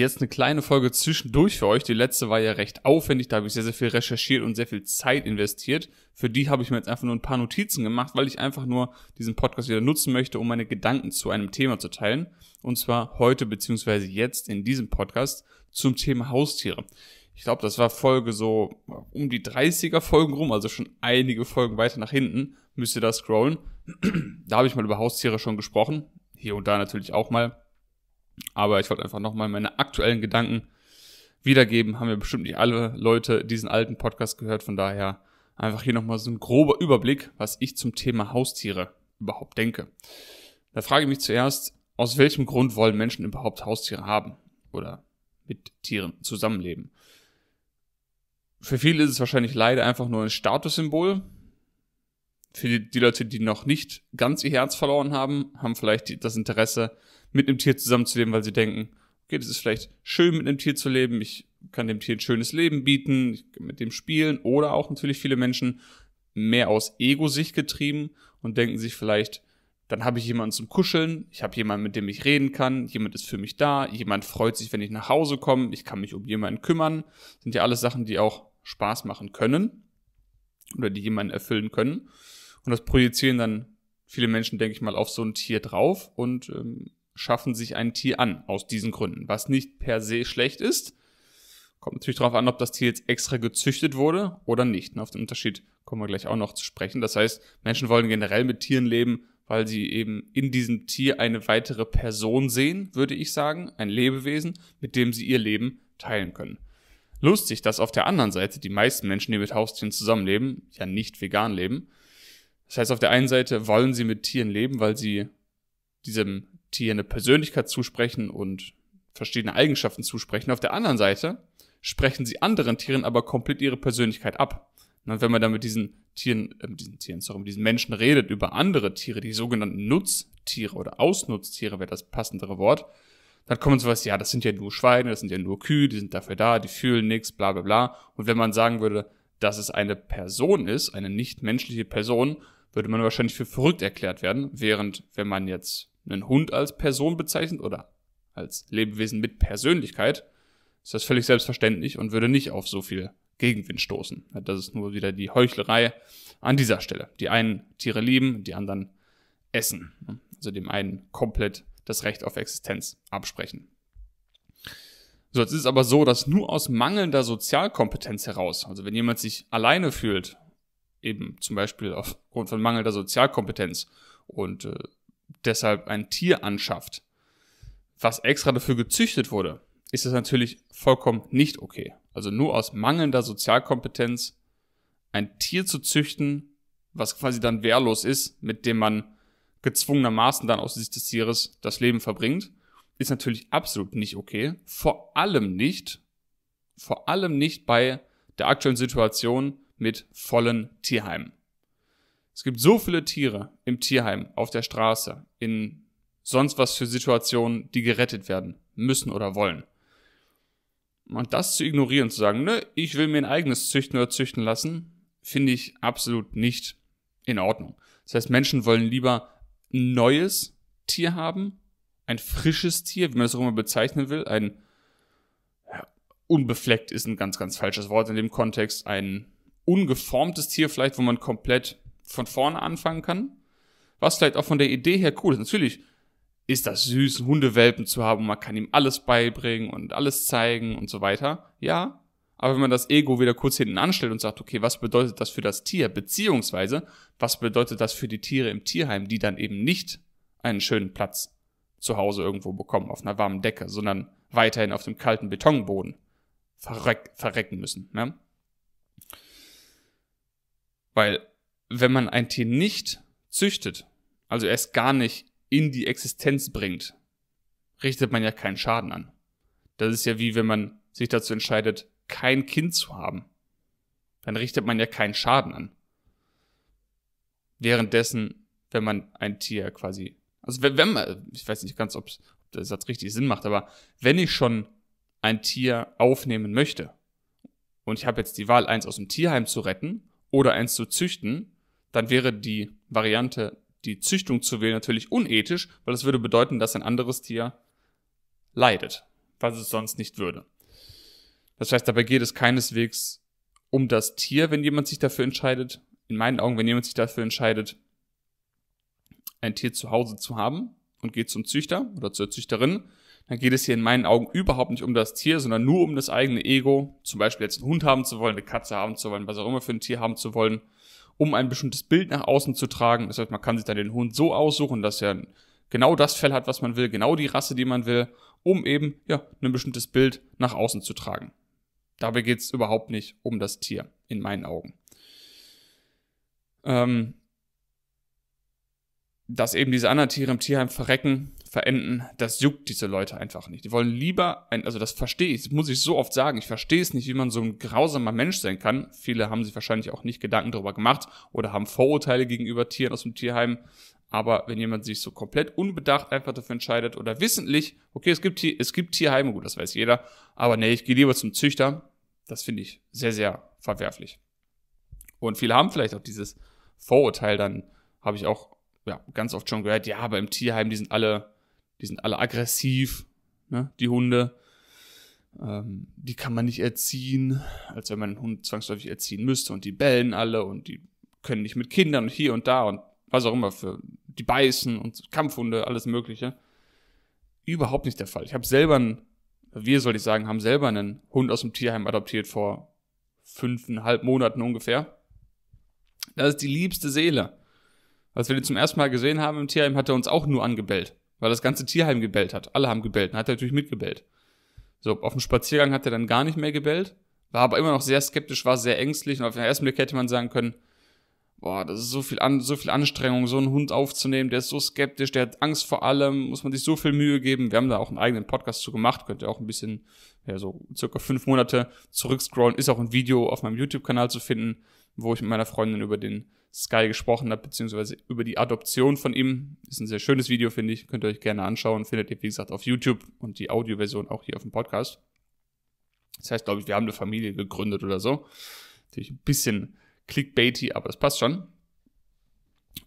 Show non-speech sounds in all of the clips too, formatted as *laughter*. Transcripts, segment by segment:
jetzt eine kleine Folge zwischendurch für euch. Die letzte war ja recht aufwendig, da habe ich sehr, sehr viel recherchiert und sehr viel Zeit investiert. Für die habe ich mir jetzt einfach nur ein paar Notizen gemacht, weil ich einfach nur diesen Podcast wieder nutzen möchte, um meine Gedanken zu einem Thema zu teilen. Und zwar heute beziehungsweise jetzt in diesem Podcast zum Thema Haustiere. Ich glaube, das war Folge so um die 30er Folgen rum, also schon einige Folgen weiter nach hinten, müsst ihr da scrollen. *clears throat* da habe ich mal über Haustiere schon gesprochen, hier und da natürlich auch mal aber ich wollte einfach nochmal meine aktuellen Gedanken wiedergeben. Haben ja bestimmt nicht alle Leute diesen alten Podcast gehört. Von daher einfach hier nochmal so ein grober Überblick, was ich zum Thema Haustiere überhaupt denke. Da frage ich mich zuerst, aus welchem Grund wollen Menschen überhaupt Haustiere haben oder mit Tieren zusammenleben? Für viele ist es wahrscheinlich leider einfach nur ein Statussymbol. Für die, die Leute, die noch nicht ganz ihr Herz verloren haben, haben vielleicht das Interesse, mit einem Tier zusammenzuleben, weil sie denken, okay, das ist vielleicht schön, mit einem Tier zu leben, ich kann dem Tier ein schönes Leben bieten, ich kann mit dem spielen oder auch natürlich viele Menschen mehr aus Ego-Sicht getrieben und denken sich vielleicht, dann habe ich jemanden zum Kuscheln, ich habe jemanden, mit dem ich reden kann, jemand ist für mich da, jemand freut sich, wenn ich nach Hause komme, ich kann mich um jemanden kümmern. Das sind ja alles Sachen, die auch Spaß machen können oder die jemanden erfüllen können. Und das projizieren dann viele Menschen, denke ich mal, auf so ein Tier drauf und ähm, schaffen sich ein Tier an, aus diesen Gründen. Was nicht per se schlecht ist. Kommt natürlich darauf an, ob das Tier jetzt extra gezüchtet wurde oder nicht. Ne? auf den Unterschied kommen wir gleich auch noch zu sprechen. Das heißt, Menschen wollen generell mit Tieren leben, weil sie eben in diesem Tier eine weitere Person sehen, würde ich sagen. Ein Lebewesen, mit dem sie ihr Leben teilen können. Lustig, dass auf der anderen Seite die meisten Menschen, die mit Haustieren zusammenleben, ja nicht vegan leben. Das heißt, auf der einen Seite wollen sie mit Tieren leben, weil sie diesem die eine Persönlichkeit zusprechen und verschiedene Eigenschaften zusprechen. Auf der anderen Seite sprechen sie anderen Tieren aber komplett ihre Persönlichkeit ab. Und wenn man dann mit diesen Tieren, äh, mit diesen Tieren, sorry, mit diesen Menschen redet über andere Tiere, die sogenannten Nutztiere oder Ausnutztiere wäre das passendere Wort, dann kommen sowas, ja, das sind ja nur Schweine, das sind ja nur Kühe, die sind dafür da, die fühlen nichts, bla bla bla. Und wenn man sagen würde, dass es eine Person ist, eine nichtmenschliche Person, würde man wahrscheinlich für verrückt erklärt werden, während wenn man jetzt einen Hund als Person bezeichnet oder als Lebewesen mit Persönlichkeit, ist das völlig selbstverständlich und würde nicht auf so viel Gegenwind stoßen. Das ist nur wieder die Heuchlerei an dieser Stelle. Die einen Tiere lieben, die anderen essen. Also dem einen komplett das Recht auf Existenz absprechen. So, jetzt ist es aber so, dass nur aus mangelnder Sozialkompetenz heraus, also wenn jemand sich alleine fühlt, eben zum Beispiel aufgrund von mangelnder Sozialkompetenz und äh, deshalb ein Tier anschafft, was extra dafür gezüchtet wurde, ist das natürlich vollkommen nicht okay. Also nur aus mangelnder Sozialkompetenz ein Tier zu züchten, was quasi dann wehrlos ist, mit dem man gezwungenermaßen dann aus Sicht des Tieres das Leben verbringt, ist natürlich absolut nicht okay. Vor allem nicht, vor allem nicht bei der aktuellen Situation mit vollen Tierheimen. Es gibt so viele Tiere im Tierheim, auf der Straße, in sonst was für Situationen, die gerettet werden müssen oder wollen. Und das zu ignorieren, zu sagen, ne, ich will mir ein eigenes züchten oder züchten lassen, finde ich absolut nicht in Ordnung. Das heißt, Menschen wollen lieber ein neues Tier haben, ein frisches Tier, wie man es auch immer bezeichnen will, ein ja, unbefleckt ist ein ganz, ganz falsches Wort in dem Kontext, ein ungeformtes Tier vielleicht, wo man komplett von vorne anfangen kann. Was vielleicht auch von der Idee her cool ist. Natürlich ist das süß, einen Hundewelpen zu haben. Man kann ihm alles beibringen und alles zeigen und so weiter. Ja. Aber wenn man das Ego wieder kurz hinten anstellt und sagt, okay, was bedeutet das für das Tier? Beziehungsweise, was bedeutet das für die Tiere im Tierheim, die dann eben nicht einen schönen Platz zu Hause irgendwo bekommen, auf einer warmen Decke, sondern weiterhin auf dem kalten Betonboden verreck verrecken müssen. Ne? Weil wenn man ein Tier nicht züchtet, also erst gar nicht in die Existenz bringt, richtet man ja keinen Schaden an. Das ist ja wie wenn man sich dazu entscheidet, kein Kind zu haben. Dann richtet man ja keinen Schaden an. Währenddessen, wenn man ein Tier quasi, also wenn, wenn man, ich weiß nicht ganz, ob der Satz richtig Sinn macht, aber wenn ich schon ein Tier aufnehmen möchte und ich habe jetzt die Wahl, eins aus dem Tierheim zu retten oder eins zu züchten, dann wäre die Variante, die Züchtung zu wählen, natürlich unethisch, weil das würde bedeuten, dass ein anderes Tier leidet, was es sonst nicht würde. Das heißt, dabei geht es keineswegs um das Tier, wenn jemand sich dafür entscheidet. In meinen Augen, wenn jemand sich dafür entscheidet, ein Tier zu Hause zu haben und geht zum Züchter oder zur Züchterin, dann geht es hier in meinen Augen überhaupt nicht um das Tier, sondern nur um das eigene Ego. Zum Beispiel jetzt einen Hund haben zu wollen, eine Katze haben zu wollen, was auch immer für ein Tier haben zu wollen um ein bestimmtes Bild nach außen zu tragen. Das heißt, man kann sich dann den Hund so aussuchen, dass er genau das Fell hat, was man will, genau die Rasse, die man will, um eben ja, ein bestimmtes Bild nach außen zu tragen. Dabei geht es überhaupt nicht um das Tier, in meinen Augen. Ähm, dass eben diese anderen Tiere im Tierheim verrecken, verenden, das juckt diese Leute einfach nicht. Die wollen lieber, ein, also das verstehe ich, das muss ich so oft sagen, ich verstehe es nicht, wie man so ein grausamer Mensch sein kann. Viele haben sich wahrscheinlich auch nicht Gedanken darüber gemacht oder haben Vorurteile gegenüber Tieren aus dem Tierheim. Aber wenn jemand sich so komplett unbedacht einfach dafür entscheidet oder wissentlich, okay, es gibt, es gibt Tierheime, gut, das weiß jeder, aber nee, ich gehe lieber zum Züchter, das finde ich sehr, sehr verwerflich. Und viele haben vielleicht auch dieses Vorurteil, dann habe ich auch ja, ganz oft schon gehört, ja, aber im Tierheim, die sind alle die sind alle aggressiv, ne, die Hunde. Ähm, die kann man nicht erziehen, als wenn man einen Hund zwangsläufig erziehen müsste. Und die bellen alle und die können nicht mit Kindern und hier und da und was auch immer für die beißen und Kampfhunde, alles Mögliche. Überhaupt nicht der Fall. Ich habe selber einen, wir soll ich sagen, haben selber einen Hund aus dem Tierheim adoptiert vor fünfeinhalb Monaten ungefähr. Das ist die liebste Seele. Als wir den zum ersten Mal gesehen haben im Tierheim, hat er uns auch nur angebellt weil das ganze Tierheim gebellt hat. Alle haben gebellt. Dann hat er natürlich mitgebellt. So, auf dem Spaziergang hat er dann gar nicht mehr gebellt, war aber immer noch sehr skeptisch, war sehr ängstlich und auf den ersten Blick hätte man sagen können, boah, das ist so viel, An so viel Anstrengung, so einen Hund aufzunehmen, der ist so skeptisch, der hat Angst vor allem, muss man sich so viel Mühe geben. Wir haben da auch einen eigenen Podcast zu gemacht, könnt ihr auch ein bisschen, ja, so circa fünf Monate zurückscrollen, ist auch ein Video auf meinem YouTube-Kanal zu finden wo ich mit meiner Freundin über den Sky gesprochen habe, beziehungsweise über die Adoption von ihm. Ist ein sehr schönes Video, finde ich. Könnt ihr euch gerne anschauen. Findet ihr, wie gesagt, auf YouTube und die Audioversion auch hier auf dem Podcast. Das heißt, glaube ich, wir haben eine Familie gegründet oder so. Natürlich ein bisschen clickbaity, aber das passt schon.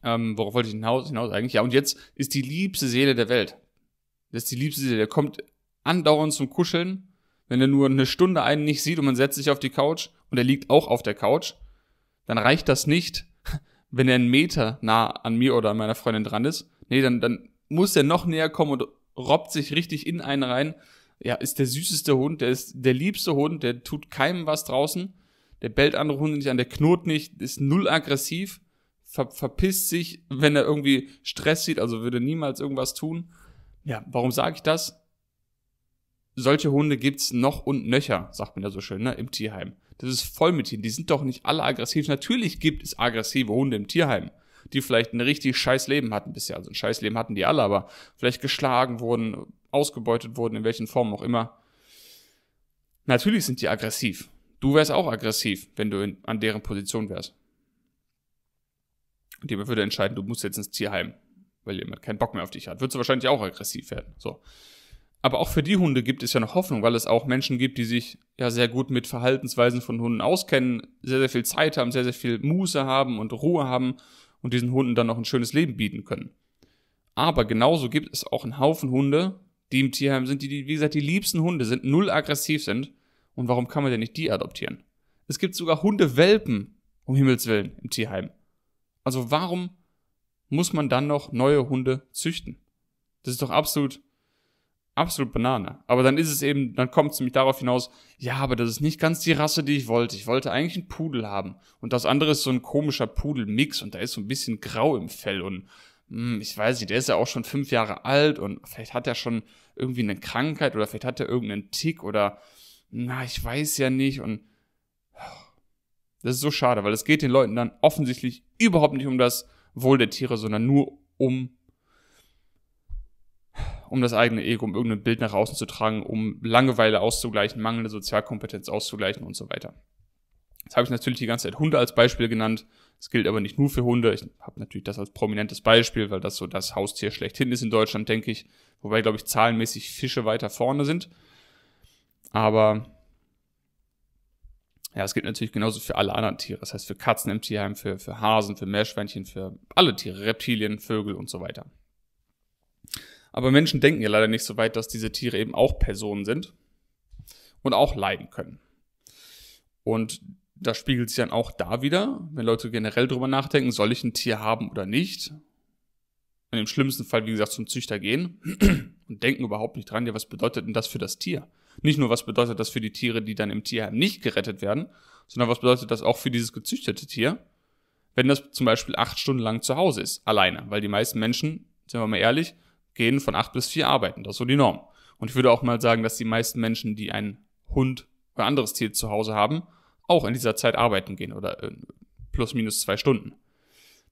Ähm, worauf wollte ich hinaus, hinaus eigentlich? Ja, und jetzt ist die liebste Seele der Welt. Das ist die liebste Seele. Der kommt andauernd zum Kuscheln, wenn er nur eine Stunde einen nicht sieht und man setzt sich auf die Couch und er liegt auch auf der Couch dann reicht das nicht, *laughs* wenn er einen Meter nah an mir oder an meiner Freundin dran ist. Nee, dann, dann muss er noch näher kommen und robbt sich richtig in einen rein. Ja, ist der süßeste Hund, der ist der liebste Hund, der tut keinem was draußen. Der bellt andere Hunde nicht an, der knurrt nicht, ist null aggressiv, ver verpisst sich, wenn er irgendwie Stress sieht, also würde niemals irgendwas tun. Ja, warum sage ich das? solche Hunde gibt's noch und nöcher, sagt man ja so schön, ne, im Tierheim. Das ist voll mit ihnen. Die sind doch nicht alle aggressiv. Natürlich gibt es aggressive Hunde im Tierheim, die vielleicht ein richtig scheiß Leben hatten bisher. Also ein scheiß Leben hatten die alle, aber vielleicht geschlagen wurden, ausgebeutet wurden, in welchen Formen auch immer. Natürlich sind die aggressiv. Du wärst auch aggressiv, wenn du in, an deren Position wärst. Und jemand würde entscheiden, du musst jetzt ins Tierheim, weil jemand keinen Bock mehr auf dich hat. Würdest du wahrscheinlich auch aggressiv werden. So. Aber auch für die Hunde gibt es ja noch Hoffnung, weil es auch Menschen gibt, die sich ja sehr gut mit Verhaltensweisen von Hunden auskennen, sehr, sehr viel Zeit haben, sehr, sehr viel Muße haben und Ruhe haben und diesen Hunden dann noch ein schönes Leben bieten können. Aber genauso gibt es auch einen Haufen Hunde, die im Tierheim sind, die, wie gesagt, die liebsten Hunde sind, null aggressiv sind. Und warum kann man denn nicht die adoptieren? Es gibt sogar Hundewelpen, um Himmels Willen, im Tierheim. Also warum muss man dann noch neue Hunde züchten? Das ist doch absolut absolut Banane. Aber dann ist es eben, dann kommt es nämlich darauf hinaus, ja, aber das ist nicht ganz die Rasse, die ich wollte. Ich wollte eigentlich einen Pudel haben. Und das andere ist so ein komischer Pudelmix und da ist so ein bisschen grau im Fell und mh, hm, ich weiß nicht, der ist ja auch schon fünf Jahre alt und vielleicht hat er schon irgendwie eine Krankheit oder vielleicht hat er irgendeinen Tick oder na, ich weiß ja nicht und das ist so schade, weil es geht den Leuten dann offensichtlich überhaupt nicht um das Wohl der Tiere, sondern nur um um das eigene Ego, um irgendein Bild nach außen zu tragen, um Langeweile auszugleichen, mangelnde Sozialkompetenz auszugleichen und so weiter. Jetzt habe ich natürlich die ganze Zeit Hunde als Beispiel genannt. Das gilt aber nicht nur für Hunde. Ich habe natürlich das als prominentes Beispiel, weil das so das Haustier schlechthin ist in Deutschland, denke ich. Wobei, glaube ich, zahlenmäßig Fische weiter vorne sind. Aber ja, es gilt natürlich genauso für alle anderen Tiere. Das heißt für Katzen im Tierheim, für, für Hasen, für Meerschweinchen, für alle Tiere, Reptilien, Vögel und so weiter. Aber Menschen denken ja leider nicht so weit, dass diese Tiere eben auch Personen sind und auch leiden können. Und das spiegelt sich dann auch da wieder, wenn Leute generell drüber nachdenken, soll ich ein Tier haben oder nicht. In dem schlimmsten Fall, wie gesagt, zum Züchter gehen *clears throat* und denken überhaupt nicht dran, ja, was bedeutet denn das für das Tier? Nicht nur, was bedeutet das für die Tiere, die dann im Tierheim nicht gerettet werden, sondern was bedeutet das auch für dieses gezüchtete Tier, wenn das zum Beispiel acht Stunden lang zu Hause ist, alleine? Weil die meisten Menschen, sind wir mal ehrlich, gehen von acht bis vier arbeiten. Das ist so die Norm. Und ich würde auch mal sagen, dass die meisten Menschen, die einen Hund oder anderes Tier zu Hause haben, auch in dieser Zeit arbeiten gehen oder äh, plus minus zwei Stunden.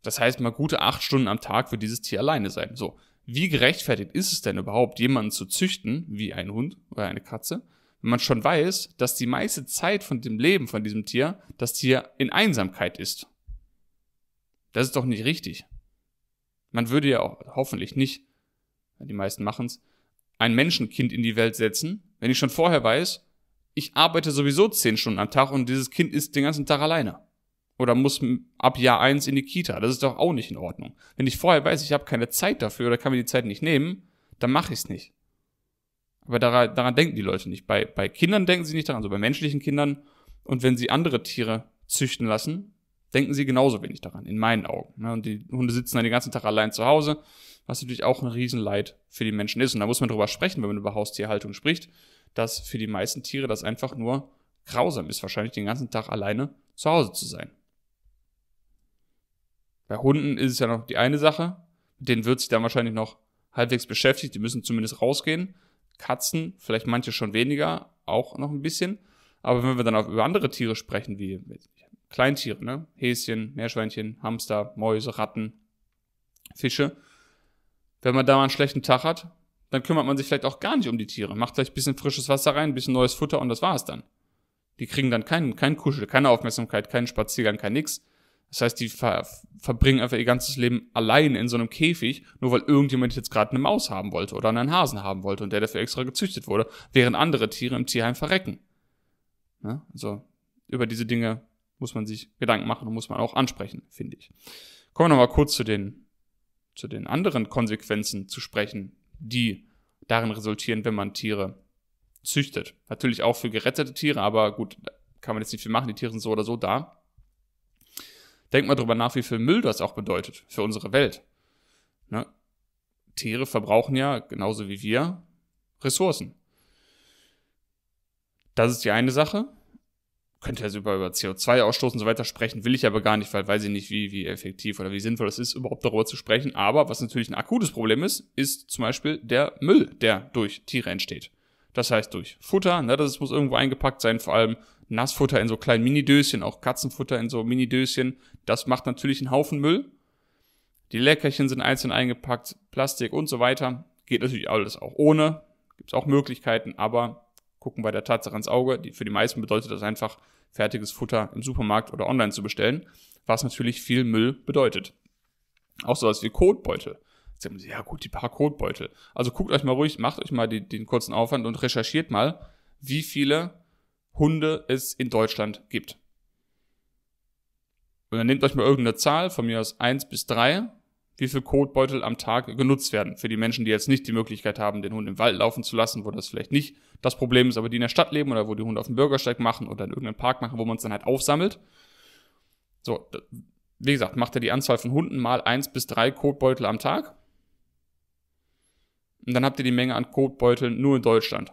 Das heißt, mal gute acht Stunden am Tag wird dieses Tier alleine sein. So, wie gerechtfertigt ist es denn überhaupt, jemanden zu züchten, wie einen Hund oder eine Katze, wenn man schon weiß, dass die meiste Zeit von dem Leben von diesem Tier das Tier in Einsamkeit ist? Das ist doch nicht richtig. Man würde ja auch hoffentlich nicht die meisten machen es, ein Menschenkind in die Welt setzen, wenn ich schon vorher weiß, ich arbeite sowieso zehn Stunden am Tag und dieses Kind ist den ganzen Tag alleine. Oder muss ab Jahr eins in die Kita. Das ist doch auch nicht in Ordnung. Wenn ich vorher weiß, ich habe keine Zeit dafür oder kann mir die Zeit nicht nehmen, dann mache ich es nicht. Aber daran, daran, denken die Leute nicht. Bei, bei Kindern denken sie nicht daran, so bei menschlichen Kindern. Und wenn sie andere Tiere züchten lassen, denken sie genauso wenig daran, in meinen Augen. Ne? Und die Hunde sitzen dann den ganzen Tag allein zu Hause, was natürlich auch ein Riesenleid für die Menschen ist. Und da muss man drüber sprechen, wenn man über Haustierhaltung spricht, dass für die meisten Tiere das einfach nur grausam ist, wahrscheinlich den ganzen Tag alleine zu Hause zu sein. Bei Hunden ist es ja noch die eine Sache, mit denen wird sich dann wahrscheinlich noch halbwegs beschäftigt, die müssen zumindest rausgehen. Katzen, vielleicht manche schon weniger, auch noch ein bisschen. Aber wenn wir dann auch über andere Tiere sprechen, wie Kleintiere, ne? Häschen, Meerschweinchen, Hamster, Mäuse, Ratten, Fische. Wenn man da mal einen schlechten Tag hat, dann kümmert man sich vielleicht auch gar nicht um die Tiere. Macht vielleicht ein bisschen frisches Wasser rein, ein bisschen neues Futter und das war es dann. Die kriegen dann keinen, keinen Kuschel, keine Aufmerksamkeit, keinen Spaziergang, kein nix. Das heißt, die ver verbringen einfach ihr ganzes Leben allein in so einem Käfig, nur weil irgendjemand jetzt gerade eine Maus haben wollte oder einen Hasen haben wollte und der dafür extra gezüchtet wurde, während andere Tiere im Tierheim verrecken. Ja, ne? also über diese Dinge muss man sich Gedanken machen und muss man auch ansprechen, finde ich. Kommen wir nochmal kurz zu den, zu den anderen Konsequenzen zu sprechen, die darin resultieren, wenn man Tiere züchtet. Natürlich auch für gerettete Tiere, aber gut, kann man jetzt nicht viel machen, die Tiere sind so oder so da. Denkt mal drüber nach, wie viel Müll das auch bedeutet für unsere Welt. Ne? Tiere verbrauchen ja, genauso wie wir, Ressourcen. Das ist die eine Sache könnte ja super über CO2-Ausstoß und so weiter sprechen, will ich aber gar nicht, weil weiß ich nicht, wie, wie effektiv oder wie sinnvoll es ist, überhaupt darüber zu sprechen. Aber was natürlich ein akutes Problem ist, ist zum Beispiel der Müll, der durch Tiere entsteht. Das heißt durch Futter, ne, das muss irgendwo eingepackt sein, vor allem Nassfutter in so kleinen Minidöschen, auch Katzenfutter in so Minidöschen. Das macht natürlich einen Haufen Müll. Die Leckerchen sind einzeln eingepackt, Plastik und so weiter. Geht natürlich alles auch ohne. Gibt es auch Möglichkeiten, aber gucken bei der Tatsache ins Auge. Die, für die meisten bedeutet das einfach, fertiges Futter im Supermarkt oder online zu bestellen, was natürlich viel Müll bedeutet. Auch sowas wie Kotbeutel. Jetzt sagen Sie, ja gut, die paar Kotbeutel. Also guckt euch mal ruhig, macht euch mal die, den kurzen Aufwand und recherchiert mal, wie viele Hunde es in Deutschland gibt. Und dann nehmt euch mal irgendeine Zahl, von mir aus eins bis drei wie viel Kotbeutel am Tag genutzt werden. Für die Menschen, die jetzt nicht die Möglichkeit haben, den Hund im Wald laufen zu lassen, wo das vielleicht nicht das Problem ist, aber die in der Stadt leben oder wo die Hunde auf dem Bürgersteig machen oder in irgendeinem Park machen, wo man es dann halt aufsammelt. So, wie gesagt, macht er die Anzahl von Hunden mal eins bis drei Kotbeutel am Tag. Und dann habt ihr die Menge an Kotbeuteln nur in Deutschland,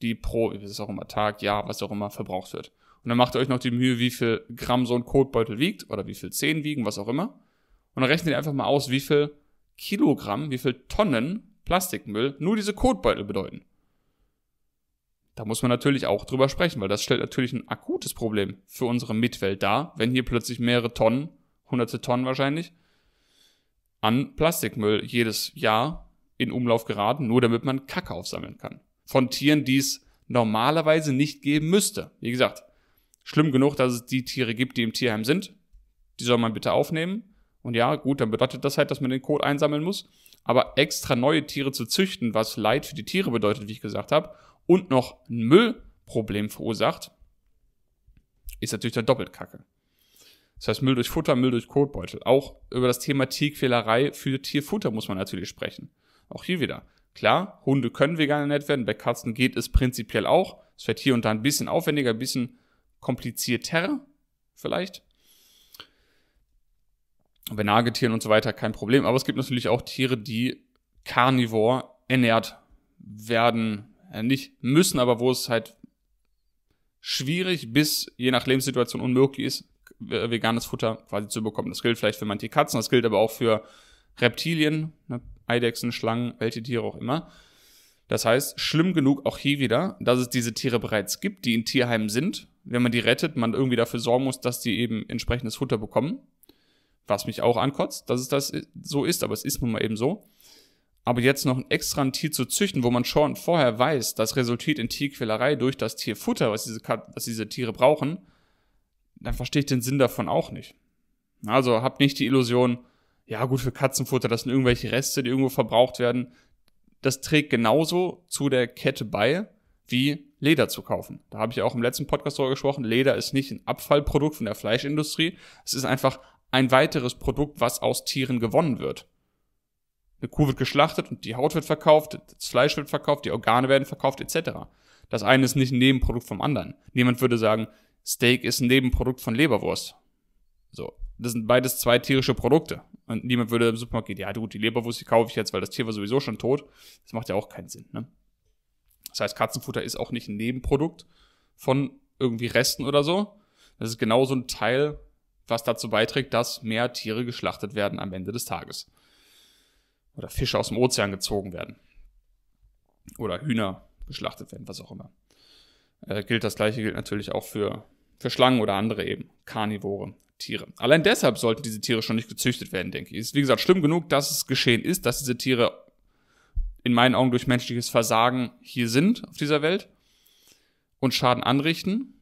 die pro, wie ist es auch immer, Tag, Jahr, was auch immer verbraucht wird. Und dann macht ihr euch noch die Mühe, wie viel Gramm so ein Kotbeutel wiegt oder wie viel Zehen wiegen, was auch immer. Und dann rechnet ihr einfach mal aus, wie viel Kilogramm, wie viel Tonnen Plastikmüll nur diese Kotbeutel bedeuten. Da muss man natürlich auch drüber sprechen, weil das stellt natürlich ein akutes Problem für unsere Mitwelt dar, wenn hier plötzlich mehrere Tonnen, hunderte Tonnen wahrscheinlich, an Plastikmüll jedes Jahr in Umlauf geraten, nur damit man Kacke aufsammeln kann. Von Tieren, die es normalerweise nicht geben müsste. Wie gesagt, schlimm genug, dass es die Tiere gibt, die im Tierheim sind. Die soll man bitte aufnehmen. Und ja, gut, dann bedeutet das halt, dass man den Code einsammeln muss. Aber extra neue Tiere zu züchten, was Leid für die Tiere bedeutet, wie ich gesagt habe, und noch ein Müllproblem verursacht, ist natürlich dann doppelt kacke. Das heißt, Müll durch Futter, Müll durch Kotbeutel. Auch über das Thema Tierquälerei für Tierfutter muss man natürlich sprechen. Auch hier wieder. Klar, Hunde können vegan ernährt werden, bei Katzen geht es prinzipiell auch. Es wird hier und da ein bisschen aufwendiger, ein bisschen komplizierter vielleicht bei Nagetieren und so weiter kein Problem. Aber es gibt natürlich auch Tiere, die Carnivore ernährt werden. Ja, äh, nicht müssen, aber wo es halt schwierig bis je nach Lebenssituation unmöglich ist, äh, veganes Futter quasi zu bekommen. Das gilt vielleicht für manche Katzen, das gilt aber auch für Reptilien, ne, Eidechsen, Schlangen, welche Tiere auch immer. Das heißt, schlimm genug auch hier wieder, dass es diese Tiere bereits gibt, die in Tierheimen sind. Wenn man die rettet, man irgendwie dafür sorgen muss, dass die eben entsprechendes Futter bekommen. Was mich auch ankotzt, dass es das so ist, aber es ist nun mal eben so. Aber jetzt noch extra ein Tier zu züchten, wo man schon vorher weiß, das resultiert in Tierquälerei durch das Tierfutter, was diese, was diese Tiere brauchen, dann verstehe ich den Sinn davon auch nicht. Also habt nicht die Illusion, ja gut, für Katzenfutter, das sind irgendwelche Reste, die irgendwo verbraucht werden. Das trägt genauso zu der Kette bei, wie Leder zu kaufen. Da habe ich auch im letzten Podcast darüber gesprochen. Leder ist nicht ein Abfallprodukt von der Fleischindustrie. Es ist einfach ein weiteres Produkt, was aus Tieren gewonnen wird. Eine Kuh wird geschlachtet und die Haut wird verkauft, das Fleisch wird verkauft, die Organe werden verkauft etc. Das eine ist nicht ein Nebenprodukt vom anderen. Niemand würde sagen, Steak ist ein Nebenprodukt von Leberwurst. So, das sind beides zwei tierische Produkte. Und niemand würde im Supermarkt gehen, ja gut, die Leberwurst, die kaufe ich jetzt, weil das Tier war sowieso schon tot. Das macht ja auch keinen Sinn. Ne? Das heißt, Katzenfutter ist auch nicht ein Nebenprodukt von irgendwie Resten oder so. Das ist genau so ein Teil was dazu beiträgt, dass mehr Tiere geschlachtet werden am Ende des Tages. Oder Fische aus dem Ozean gezogen werden. Oder Hühner geschlachtet werden, was auch immer. Äh, gilt das gleiche gilt natürlich auch für, für Schlangen oder andere eben Karnivore. Tiere. Allein deshalb sollten diese Tiere schon nicht gezüchtet werden, denke ich. Es ist, wie gesagt, schlimm genug, dass es geschehen ist, dass diese Tiere in meinen Augen durch menschliches Versagen hier sind auf dieser Welt und Schaden anrichten.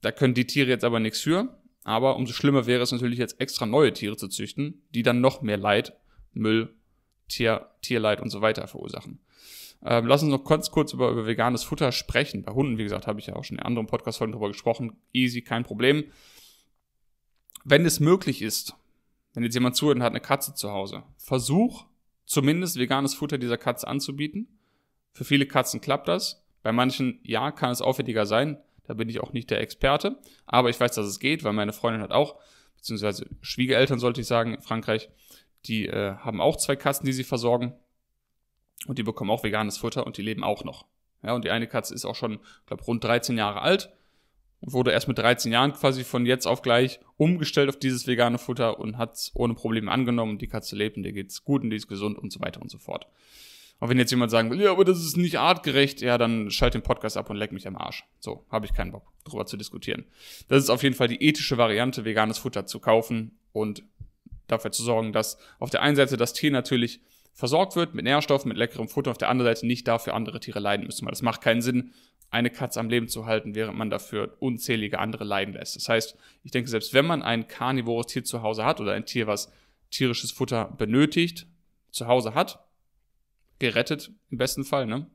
Da können die Tiere jetzt aber nichts für. Aber umso schlimmer wäre es natürlich jetzt extra neue Tiere zu züchten, die dann noch mehr Leid, Müll, Tier, Tierleid und so weiter verursachen. Ähm, lass uns noch kurz, kurz über, über veganes Futter sprechen. Bei Hunden, wie gesagt, habe ich ja auch schon in anderen Podcast-Folgen darüber gesprochen. Easy, kein Problem. Wenn es möglich ist, wenn jetzt jemand zuhört und hat eine Katze zu Hause, versuch zumindest veganes Futter dieser Katze anzubieten. Für viele Katzen klappt das. Bei manchen, ja, kann es aufwendiger sein. Da bin ich auch nicht der Experte, aber ich weiß, dass es geht, weil meine Freundin hat auch, beziehungsweise Schwiegereltern sollte ich sagen, in Frankreich, die äh, haben auch zwei Katzen, die sie versorgen und die bekommen auch veganes Futter und die leben auch noch. Ja, und die eine Katze ist auch schon, glaube rund 13 Jahre alt und wurde erst mit 13 Jahren quasi von jetzt auf gleich umgestellt auf dieses vegane Futter und hat es ohne Probleme angenommen. Die Katze lebt und ihr geht's gut und die ist gesund und so weiter und so fort. Und wenn jetzt jemand sagen will, ja, aber das ist nicht artgerecht, ja, dann schalt den Podcast ab und leck mich am Arsch. So, habe ich keinen Bock, drüber zu diskutieren. Das ist auf jeden Fall die ethische Variante, veganes Futter zu kaufen und dafür zu sorgen, dass auf der einen Seite das Tier natürlich versorgt wird mit Nährstoffen, mit leckerem Futter, auf der anderen Seite nicht dafür andere Tiere leiden müssen, weil das macht keinen Sinn, eine Katze am Leben zu halten, während man dafür unzählige andere leiden lässt. Das heißt, ich denke, selbst wenn man ein karnivores Tier zu Hause hat oder ein Tier, was tierisches Futter benötigt, zu Hause hat, gerettet, im besten Fall, ne?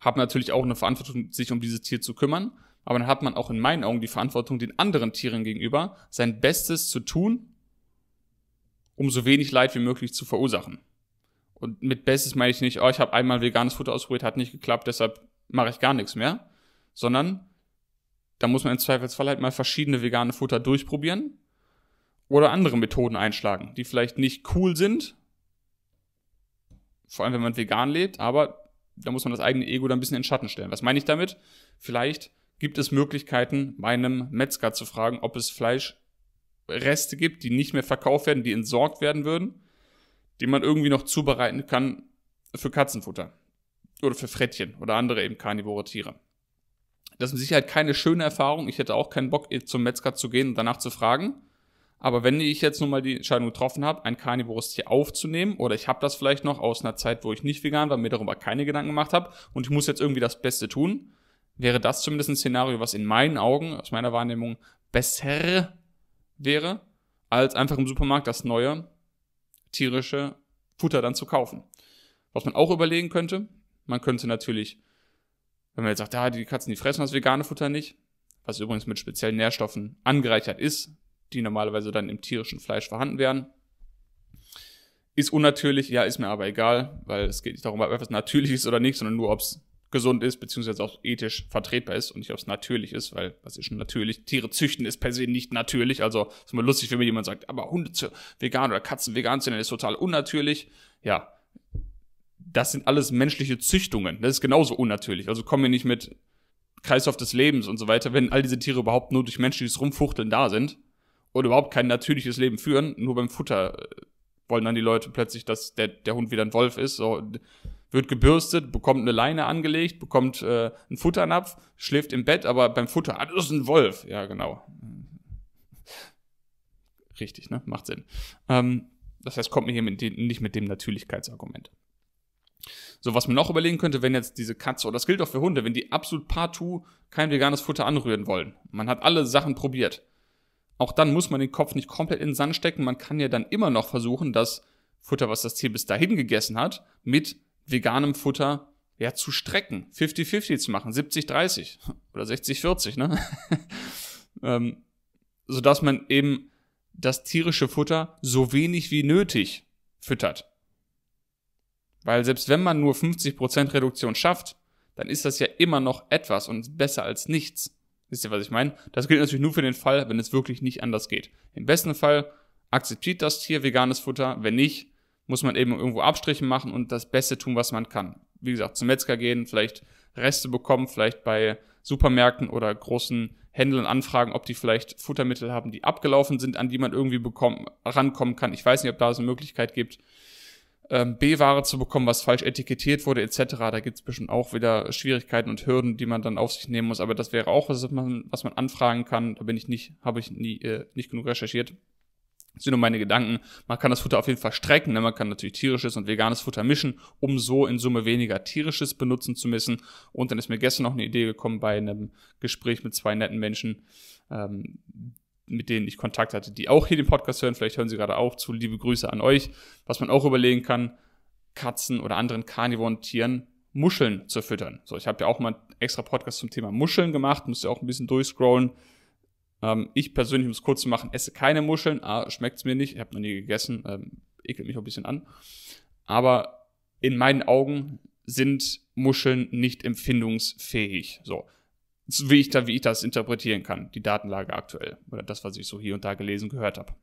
Haben natürlich auch eine Verantwortung, sich um dieses Tier zu kümmern, aber dann hat man auch in meinen Augen die Verantwortung den anderen Tieren gegenüber, sein Bestes zu tun, um so wenig Leid wie möglich zu verursachen. Und mit Bestes meine ich nicht, oh, ich habe einmal veganes Futter ausprobiert, hat nicht geklappt, deshalb mache ich gar nichts mehr, sondern da muss man im Zweifelsfall halt mal verschiedene vegane Futter durchprobieren oder andere Methoden einschlagen, die vielleicht nicht cool sind, vor allem wenn man vegan lebt, aber da muss man das eigene Ego dann ein bisschen in Schatten stellen. Was meine ich damit? Vielleicht gibt es Möglichkeiten, meinem Metzger zu fragen, ob es Fleischreste gibt, die nicht mehr verkauft werden, die entsorgt werden würden, die man irgendwie noch zubereiten kann für Katzenfutter oder für Frettchen oder andere eben karnivore Tiere. Das ist mit Sicherheit keine schöne Erfahrung. Ich hätte auch keinen Bock, zum Metzger zu gehen und danach zu fragen. Aber wenn ich jetzt nun mal die Entscheidung getroffen habe, ein carnivores Tier aufzunehmen, oder ich habe das vielleicht noch aus einer Zeit, wo ich nicht vegan war, mir darüber keine Gedanken gemacht habe und ich muss jetzt irgendwie das Beste tun, wäre das zumindest ein Szenario, was in meinen Augen, aus meiner Wahrnehmung, besser wäre, als einfach im Supermarkt das neue tierische Futter dann zu kaufen. Was man auch überlegen könnte, man könnte natürlich, wenn man jetzt sagt, ja, die Katzen, die fressen das vegane Futter nicht, was übrigens mit speziellen Nährstoffen angereichert ist, die normalerweise dann im tierischen Fleisch vorhanden wären. Ist unnatürlich, ja, ist mir aber egal, weil es geht nicht darum, ob etwas natürlich ist oder nicht, sondern nur, ob es gesund ist, beziehungsweise auch ethisch vertretbar ist und nicht, ob es natürlich ist, weil was ist schon natürlich? Tiere züchten ist per se nicht natürlich. Also es ist immer lustig, wenn mir jemand sagt, aber Hunde zu vegan oder Katzen vegan zu nennen, ist total unnatürlich. Ja, das sind alles menschliche Züchtungen. Das ist genauso unnatürlich. Also kommen wir nicht mit Kreislauf des Lebens und so weiter, wenn all diese Tiere überhaupt nur durch menschliches Rumfuchteln da sind und überhaupt kein natürliches Leben führen. Nur beim Futter äh, wollen dann die Leute plötzlich, dass der, der Hund wieder ein Wolf ist. So, wird gebürstet, bekommt eine Leine angelegt, bekommt äh, einen Futternapf, schläft im Bett, aber beim Futter, ah, das ist ein Wolf. Ja, genau. *laughs* Richtig, ne? Macht Sinn. Ähm, das heißt, kommt mir hier mit dem, nicht mit dem Natürlichkeitsargument. So, was man noch überlegen könnte, wenn jetzt diese Katze, oder das gilt auch für Hunde, wenn die absolut partout kein veganes Futter anrühren wollen. Man hat alle Sachen probiert. Auch dann muss man den Kopf nicht komplett in den Sand stecken. Man kann ja dann immer noch versuchen, das Futter, was das Tier bis dahin gegessen hat, mit veganem Futter ja, zu strecken, 50-50 zu machen, 70-30 *laughs* oder 60-40, ne? *laughs* ähm, sodass man eben das tierische Futter so wenig wie nötig füttert. Weil selbst wenn man nur 50% Reduktion schafft, dann ist das ja immer noch etwas und besser als nichts. Wisst ihr, was ich meine? Das gilt natürlich nur für den Fall, wenn es wirklich nicht anders geht. Im besten Fall akzeptiert das Tier veganes Futter. Wenn nicht, muss man eben irgendwo Abstriche machen und das Beste tun, was man kann. Wie gesagt, zum Metzger gehen, vielleicht Reste bekommen, vielleicht bei Supermärkten oder großen Händlern anfragen, ob die vielleicht Futtermittel haben, die abgelaufen sind, an die man irgendwie bekommen, rankommen kann. Ich weiß nicht, ob da so eine Möglichkeit gibt ähm, B-Ware zu bekommen, was falsch etikettiert wurde, etc. Da gibt es bestimmt auch wieder Schwierigkeiten und Hürden, die man dann auf sich nehmen muss. Aber das wäre auch was, man, was man anfragen kann. Da bin ich nicht, habe ich nie, äh, nicht genug recherchiert. Das sind nur meine Gedanken. Man kann das Futter auf jeden Fall strecken. Ne? Man kann natürlich tierisches und veganes Futter mischen, um so in Summe weniger tierisches benutzen zu müssen. Und dann ist mir gestern noch eine Idee gekommen bei einem Gespräch mit zwei netten Menschen. Ähm, mit denen ich Kontakt hatte, die auch hier den Podcast hören, vielleicht hören sie gerade auch zu, liebe Grüße an euch, was man auch überlegen kann, Katzen oder anderen Karnivoren Tieren Muscheln zu füttern. So, ich habe ja auch mal einen extra Podcast zum Thema Muscheln gemacht, müsst ihr auch ein bisschen durchscrollen. Ähm, ich persönlich, um es kurz zu machen, esse keine Muscheln. Ah, schmeckt es mir nicht, ich habe noch nie gegessen, ähm, ekelt mich auch ein bisschen an. Aber in meinen Augen sind Muscheln nicht empfindungsfähig. So, wie ich, da, wie ich das interpretieren kann, die Datenlage aktuell oder das, was ich so hier und da gelesen gehört habe.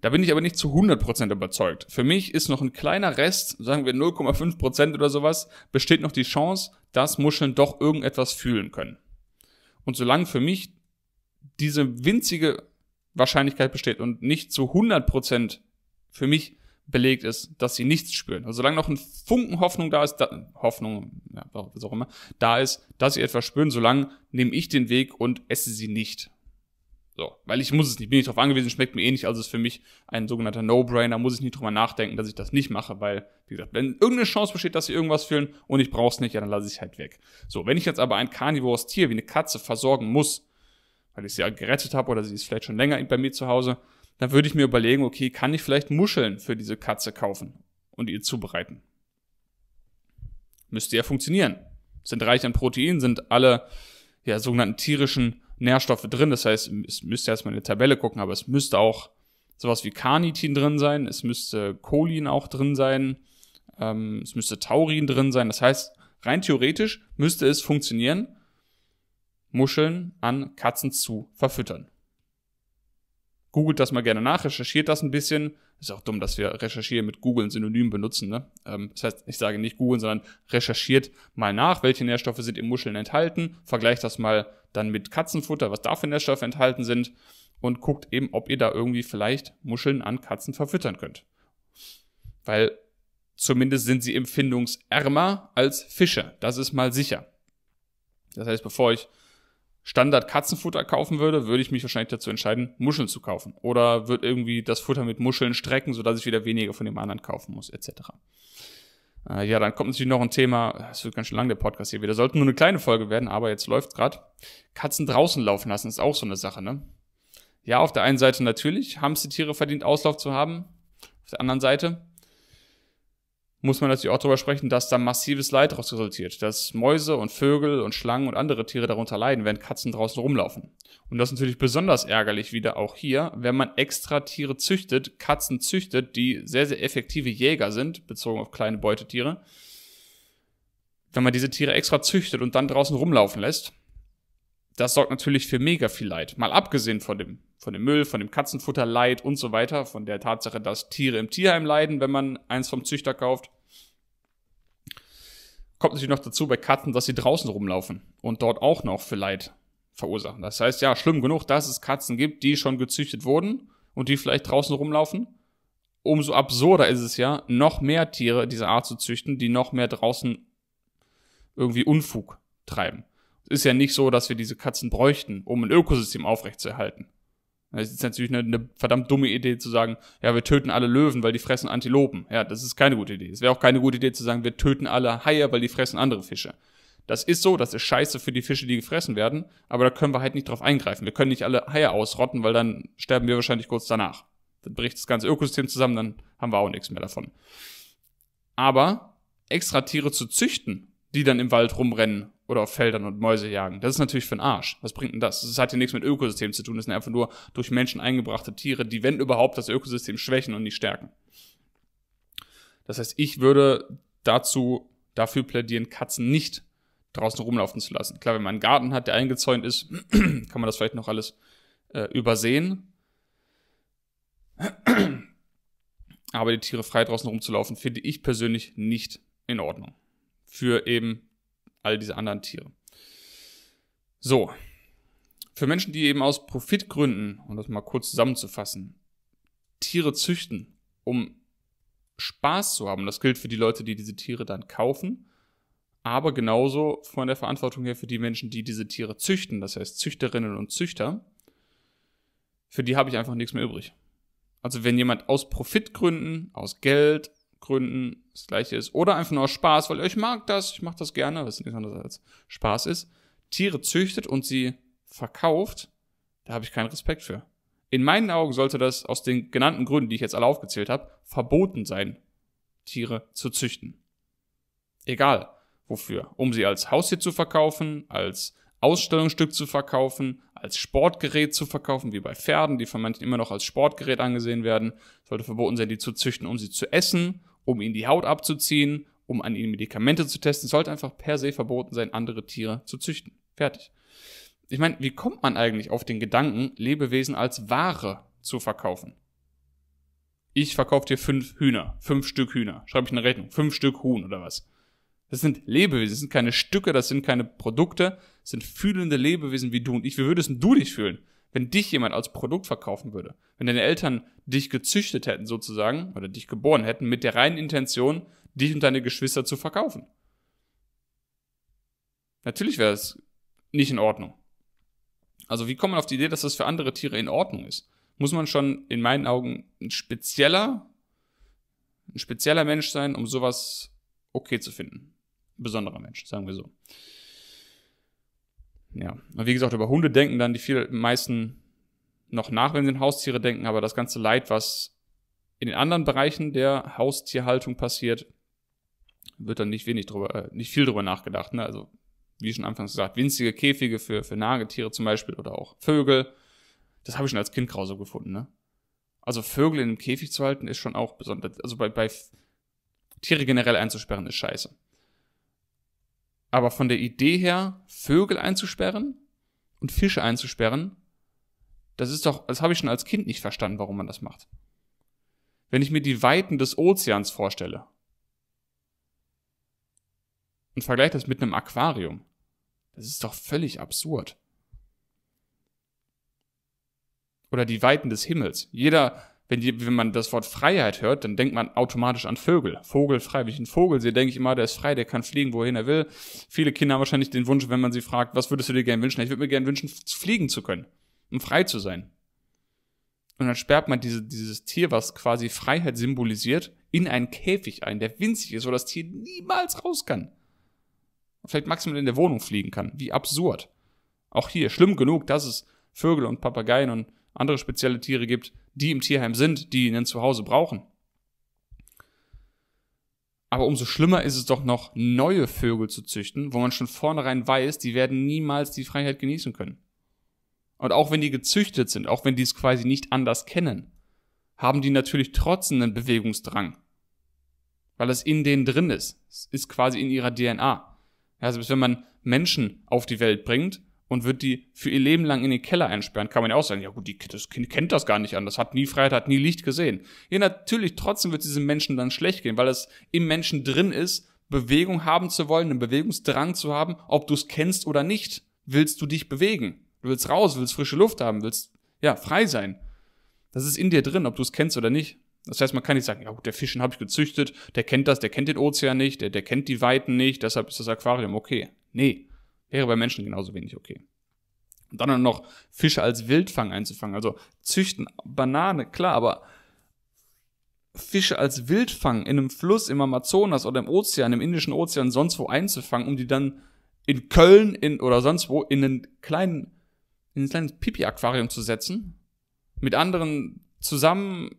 Da bin ich aber nicht zu 100% überzeugt. Für mich ist noch ein kleiner Rest, sagen wir 0,5% oder sowas, besteht noch die Chance, dass Muscheln doch irgendetwas fühlen können. Und solange für mich diese winzige Wahrscheinlichkeit besteht und nicht zu 100% für mich belegt ist, dass sie nichts spüren. Also solange noch ein Funken Hoffnung da ist, da, Hoffnung, ja, was auch immer, da ist, dass sie etwas spüren, solange nehme ich den Weg und esse sie nicht. So, weil ich muss es nicht, bin ich darauf angewiesen, schmeckt mir eh nicht, also ist für mich ein sogenannter No-Brainer, muss ich nicht drüber nachdenken, dass ich das nicht mache, weil, wie gesagt, wenn irgendeine Chance besteht, dass sie irgendwas fühlen und ich brauche es nicht, ja, dann lasse ich halt weg. So, wenn ich jetzt aber ein karnivores Tier wie eine Katze versorgen muss, weil ich sie ja gerettet habe oder sie ist vielleicht schon länger bei mir zu Hause, dann würde ich mir überlegen, okay, kann ich vielleicht Muscheln für diese Katze kaufen und ihr zubereiten? Müsste ja funktionieren. Sind reich an Protein, sind alle ja, sogenannten tierischen Nährstoffe drin. Das heißt, es müsste erstmal in der Tabelle gucken, aber es müsste auch sowas wie Carnitin drin sein, es müsste Cholin auch drin sein, ähm, es müsste Taurin drin sein. Das heißt, rein theoretisch müsste es funktionieren, Muscheln an Katzen zu verfüttern. Googelt das mal gerne nach, recherchiert das ein bisschen. Ist auch dumm, dass wir recherchieren mit googeln Synonym benutzen. Ne? Ähm, das heißt, ich sage nicht googeln, sondern recherchiert mal nach, welche Nährstoffe sind in Muscheln enthalten. Vergleicht das mal dann mit Katzenfutter, was da für Nährstoffe enthalten sind. Und guckt eben, ob ihr da irgendwie vielleicht Muscheln an Katzen verfüttern könnt. Weil zumindest sind sie empfindungsärmer als Fische. Das ist mal sicher. Das heißt, bevor ich Standard Katzenfutter kaufen würde, würde ich mich wahrscheinlich dazu entscheiden, Muscheln zu kaufen. Oder würde irgendwie das Futter mit Muscheln strecken, sodass ich wieder weniger von dem anderen kaufen muss, etc. Äh, ja, dann kommt natürlich noch ein Thema, es wird ganz schön lang der Podcast hier wieder, sollten nur eine kleine Folge werden, aber jetzt läuft gerade. Katzen draußen laufen lassen ist auch so eine Sache, ne? Ja, auf der einen Seite natürlich, Hamstertiere verdient Auslauf zu haben. Auf der anderen Seite, muss man natürlich auch darüber sprechen, dass da massives Leid daraus resultiert, dass Mäuse und Vögel und Schlangen und andere Tiere darunter leiden, wenn Katzen draußen rumlaufen. Und das ist natürlich besonders ärgerlich wieder auch hier, wenn man extra Tiere züchtet, Katzen züchtet, die sehr, sehr effektive Jäger sind, bezogen auf kleine Beutetiere. Wenn man diese Tiere extra züchtet und dann draußen rumlaufen lässt, das sorgt natürlich für mega viel Leid. Mal abgesehen von dem von dem Müll, von dem Katzenfutter leid und so weiter, von der Tatsache, dass Tiere im Tierheim leiden, wenn man eins vom Züchter kauft. Kommt natürlich noch dazu bei Katzen, dass sie draußen rumlaufen und dort auch noch für Leid verursachen. Das heißt, ja, schlimm genug, dass es Katzen gibt, die schon gezüchtet wurden und die vielleicht draußen rumlaufen. Umso absurder ist es ja, noch mehr Tiere dieser Art zu züchten, die noch mehr draußen irgendwie Unfug treiben. Es ist ja nicht so, dass wir diese Katzen bräuchten, um ein Ökosystem aufrechtzuerhalten. Es ist natürlich eine, eine, verdammt dumme Idee zu sagen, ja, wir töten alle Löwen, weil die fressen Antilopen. Ja, das ist keine gute Idee. Es wäre auch keine gute Idee zu sagen, wir töten alle Haie, weil die fressen andere Fische. Das ist so, das ist scheiße für die Fische, die gefressen werden, aber da können wir halt nicht drauf eingreifen. Wir können nicht alle Haie ausrotten, weil dann sterben wir wahrscheinlich kurz danach. Dann bricht das ganze Ökosystem zusammen, dann haben wir auch nichts mehr davon. Aber extra Tiere zu züchten, die dann im Wald rumrennen oder auf Feldern und Mäuse jagen. Das ist natürlich für den Arsch. Was bringt denn das? Das hat ja nichts mit Ökosystem zu tun. Das sind einfach nur durch Menschen eingebrachte Tiere, die, wenn überhaupt, das Ökosystem schwächen und nicht stärken. Das heißt, ich würde dazu, dafür plädieren, Katzen nicht draußen rumlaufen zu lassen. Klar, wenn man einen Garten hat, der eingezäunt ist, *clears throat* kann man das vielleicht noch alles äh, übersehen. Aber die Tiere frei draußen rumzulaufen, finde ich persönlich nicht in Ordnung. Für eben all diese anderen Tiere. So. Für Menschen, die eben aus Profitgründen, um das mal kurz zusammenzufassen, Tiere züchten, um Spaß zu haben. Das gilt für die Leute, die diese Tiere dann kaufen, aber genauso von der Verantwortung her für die Menschen, die diese Tiere züchten, das heißt Züchterinnen und Züchter, für die habe ich einfach nichts mehr übrig. Also wenn jemand aus Profitgründen, aus Geld, Gründen das gleiche ist. Oder einfach nur aus Spaß, weil ich mag das, ich mache das gerne, was nichts anderes als Spaß ist. Tiere züchtet und sie verkauft, da habe ich keinen Respekt für. In meinen Augen sollte das aus den genannten Gründen, die ich jetzt alle aufgezählt habe, verboten sein, Tiere zu züchten. Egal wofür. Um sie als Haustier zu verkaufen, als Ausstellungsstück zu verkaufen, als Sportgerät zu verkaufen, wie bei Pferden, die von manchen immer noch als Sportgerät angesehen werden. Sollte verboten sein, die zu züchten, um sie zu essen um ihnen die Haut abzuziehen, um an ihnen Medikamente zu testen. sollte einfach per se verboten sein, andere Tiere zu züchten. Fertig. Ich meine, wie kommt man eigentlich auf den Gedanken, Lebewesen als Ware zu verkaufen? Ich verkaufe dir fünf Hühner, fünf Stück Hühner. Schreibe ich eine Rechnung, fünf Stück Huhn oder was? Das sind Lebewesen, das sind keine Stücke, das sind keine Produkte, das sind fühlende Lebewesen wie du und ich. Wie würdest du dich fühlen? Wenn dich jemand als Produkt verkaufen würde, wenn deine Eltern dich gezüchtet hätten sozusagen oder dich geboren hätten mit der reinen Intention, dich und deine Geschwister zu verkaufen. Natürlich wäre es nicht in Ordnung. Also wie kommt man auf die Idee, dass das für andere Tiere in Ordnung ist? Muss man schon in meinen Augen ein spezieller, ein spezieller Mensch sein, um sowas okay zu finden? Ein besonderer Mensch, sagen wir so. Ja. Und wie gesagt, über Hunde denken dann die viel, meisten noch nach, wenn sie an Haustiere denken, aber das ganze Leid, was in den anderen Bereichen der Haustierhaltung passiert, wird dann nicht wenig drüber, äh, nicht viel drüber nachgedacht. Ne? Also, wie schon anfangs gesagt, winzige Käfige für, für Nagetiere zum Beispiel oder auch Vögel. Das habe ich schon als Kind grausam gefunden, ne? Also Vögel in einem Käfig zu halten, ist schon auch besonders. Also bei, bei Tiere generell einzusperren, ist scheiße. Aber von der Idee her, Vögel einzusperren und Fische einzusperren, das ist doch, das habe ich schon als Kind nicht verstanden, warum man das macht. Wenn ich mir die Weiten des Ozeans vorstelle und vergleiche das mit einem Aquarium, das ist doch völlig absurd. Oder die Weiten des Himmels. Jeder, wenn, die, wenn man das Wort Freiheit hört, dann denkt man automatisch an Vögel. Vogelfrei. Wenn ich einen Vogel sehe, denke ich immer, der ist frei, der kann fliegen, wohin er will. Viele Kinder haben wahrscheinlich den Wunsch, wenn man sie fragt, was würdest du dir gerne wünschen? Ich würde mir gerne wünschen, fliegen zu können, um frei zu sein. Und dann sperrt man diese, dieses Tier, was quasi Freiheit symbolisiert, in einen Käfig ein, der winzig ist, wo das Tier niemals raus kann. vielleicht maximal in der Wohnung fliegen kann. Wie absurd. Auch hier, schlimm genug, dass es Vögel und Papageien und andere spezielle Tiere gibt, die im Tierheim sind, die einen Zuhause brauchen. Aber umso schlimmer ist es doch noch, neue Vögel zu züchten, wo man schon vornherein weiß, die werden niemals die Freiheit genießen können. Und auch wenn die gezüchtet sind, auch wenn die es quasi nicht anders kennen, haben die natürlich trotzdem einen Bewegungsdrang. Weil es in denen drin ist. Es ist quasi in ihrer DNA. Also wenn man Menschen auf die Welt bringt, und wird die für ihr Leben lang in den Keller einsperren, kann man ja auch sagen, ja gut, die, das Kind kennt das gar nicht anders, hat nie Freiheit, hat nie Licht gesehen. Ja, natürlich, trotzdem wird es diesem Menschen dann schlecht gehen, weil es im Menschen drin ist, Bewegung haben zu wollen, einen Bewegungsdrang zu haben, ob du es kennst oder nicht, willst du dich bewegen. Du willst raus, willst frische Luft haben, willst, ja, frei sein. Das ist in dir drin, ob du es kennst oder nicht. Das heißt, man kann nicht sagen, ja gut, der Fischen habe ich gezüchtet, der kennt das, der kennt den Ozean nicht, der, der kennt die Weiten nicht, deshalb ist das Aquarium okay. Nee, Wäre bei Menschen genauso wenig okay. Und dann noch Fische als Wildfang einzufangen. Also züchten, Banane, klar, aber Fische als Wildfang in einem Fluss, im Amazonas oder im Ozean, im Indischen Ozean, sonst wo einzufangen, um die dann in Köln in, oder sonst wo in einen kleinen, in ein kleines Pipi-Aquarium zu setzen, mit anderen zusammen,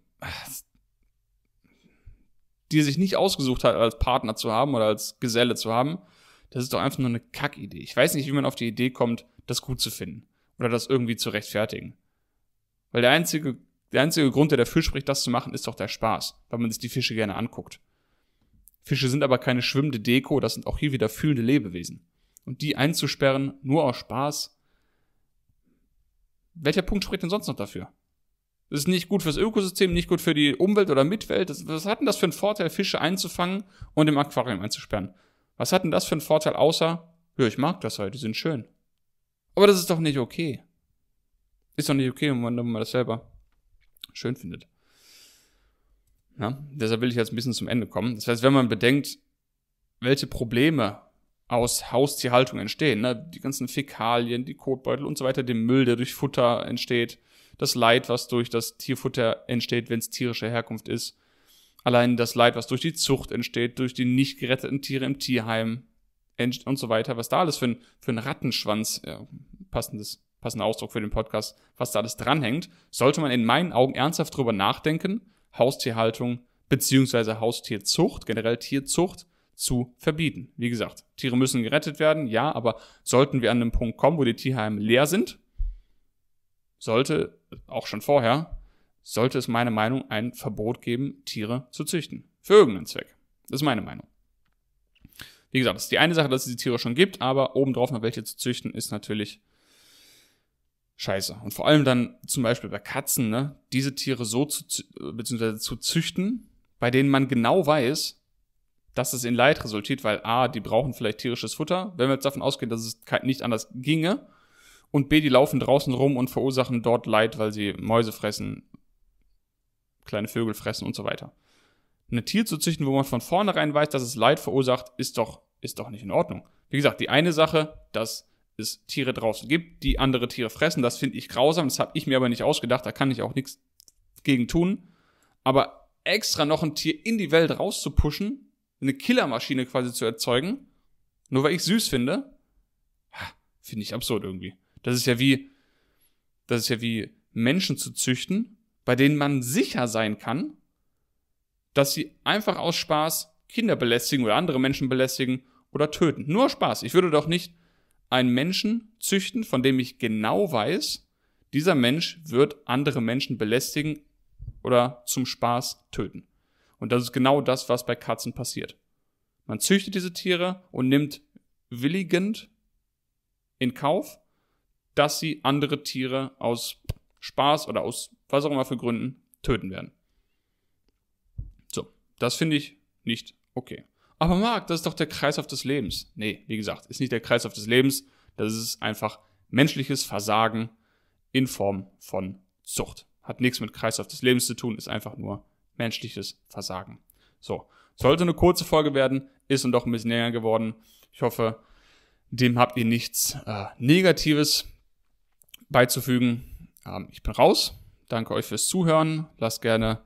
die sich nicht ausgesucht hat, als Partner zu haben oder als Geselle zu haben, das ist doch einfach nur eine Kackidee. Ich weiß nicht, wie man auf die Idee kommt, das gut zu finden oder das irgendwie zu rechtfertigen. Weil der einzige, der einzige Grund, der dafür spricht, das zu machen, ist doch der Spaß, weil man sich die Fische gerne anguckt. Fische sind aber keine schwimmende Deko, das sind auch hier wieder fühlende Lebewesen. Und die einzusperren, nur aus Spaß, welcher Punkt spricht denn sonst noch dafür? Das ist nicht gut fürs Ökosystem, nicht gut für die Umwelt oder Mitwelt. Das, was hat denn das für einen Vorteil, Fische einzufangen und im Aquarium einzusperren? Was hat denn das für einen Vorteil, außer, ja, ich mag das halt, die sind schön. Aber das ist doch nicht okay. Ist doch nicht okay, wenn man, wenn man das selber schön findet. Ja, deshalb will ich jetzt ein bisschen zum Ende kommen. Das heißt, wenn man bedenkt, welche Probleme aus Haustierhaltung entstehen, ne? die ganzen Fäkalien, die Kotbeutel und so weiter, den Müll, der durch Futter entsteht, das Leid, was durch das Tierfutter entsteht, wenn es tierische Herkunft ist, Allein das Leid, was durch die Zucht entsteht, durch die nicht geretteten Tiere im Tierheim und so weiter, was da alles für ein, für ein Rattenschwanz, ja, passendes, passender Ausdruck für den Podcast, was da alles dranhängt, sollte man in meinen Augen ernsthaft drüber nachdenken, Haustierhaltung beziehungsweise Haustierzucht, generell Tierzucht, zu verbieten. Wie gesagt, Tiere müssen gerettet werden, ja, aber sollten wir an einem Punkt kommen, wo die Tierheime leer sind, sollte auch schon vorher sollte es meiner Meinung ein Verbot geben, Tiere zu züchten. Für irgendeinen Zweck. Das ist meine Meinung. Wie gesagt, das ist die eine Sache, dass es die Tiere schon gibt, aber obendrauf noch welche zu züchten, ist natürlich scheiße. Und vor allem dann zum Beispiel bei Katzen, ne, diese Tiere so zu, beziehungsweise zu züchten, bei denen man genau weiß, dass es in Leid resultiert, weil A, die brauchen vielleicht tierisches Futter, wenn wir jetzt davon ausgehen, dass es nicht anders ginge, und B, die laufen draußen rum und verursachen dort Leid, weil sie Mäuse fressen, kleine Vögel fressen und so weiter. Eine Tier zu züchten, wo man von vornherein weiß, dass es Leid verursacht, ist doch, ist doch nicht in Ordnung. Wie gesagt, die eine Sache, dass es Tiere draußen gibt, die andere Tiere fressen, das finde ich grausam, das habe ich mir aber nicht ausgedacht, da kann ich auch nichts gegen tun. Aber extra noch ein Tier in die Welt rauszupuschen, eine Killermaschine quasi zu erzeugen, nur weil ich süß finde, finde ich absurd irgendwie. Das ist ja wie, das ist ja wie Menschen zu züchten bei denen man sicher sein kann, dass sie einfach aus Spaß Kinder belästigen oder andere Menschen belästigen oder töten. Nur Spaß. Ich würde doch nicht einen Menschen züchten, von dem ich genau weiß, dieser Mensch wird andere Menschen belästigen oder zum Spaß töten. Und das ist genau das, was bei Katzen passiert. Man züchtet diese Tiere und nimmt willigend in Kauf, dass sie andere Tiere aus Spaß oder aus was auch immer für Gründen, töten werden. So, das finde ich nicht okay. Aber Marc, das ist doch der Kreislauf des Lebens. Nee, wie gesagt, ist nicht der Kreislauf des Lebens. Das ist einfach menschliches Versagen in Form von Zucht. Hat nichts mit Kreislauf des Lebens zu tun, ist einfach nur menschliches Versagen. So, sollte eine kurze Folge werden, ist und doch ein bisschen länger geworden. Ich hoffe, dem habt ihr nichts äh, Negatives beizufügen. Ähm, ich bin raus. Danke euch fürs Zuhören. Lasst gerne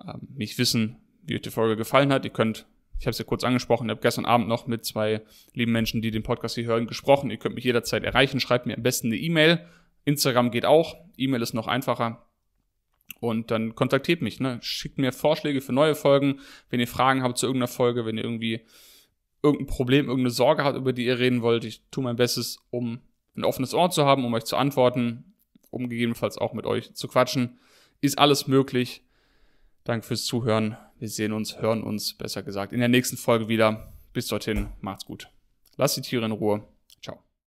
ähm, mich wissen, wie euch die Folge gefallen hat. Ihr könnt, ich habe es ja kurz angesprochen, ich habe gestern Abend noch mit zwei lieben Menschen, die den Podcast hier hören, gesprochen. Ihr könnt mich jederzeit erreichen. Schreibt mir am besten eine E-Mail. Instagram geht auch. E-Mail ist noch einfacher. Und dann kontaktiert mich, ne? schickt mir Vorschläge für neue Folgen, wenn ihr Fragen habt zu irgendeiner Folge, wenn ihr irgendwie irgendein Problem, irgendeine Sorge habt, über die ihr reden wollt. Ich tue mein Bestes, um ein offenes Ohr zu haben, um euch zu antworten um gegebenenfalls auch mit euch zu quatschen. Ist alles möglich. Danke fürs Zuhören. Wir sehen uns, hören uns, besser gesagt, in der nächsten Folge wieder. Bis dorthin, macht's gut. Lasst die Tiere in Ruhe.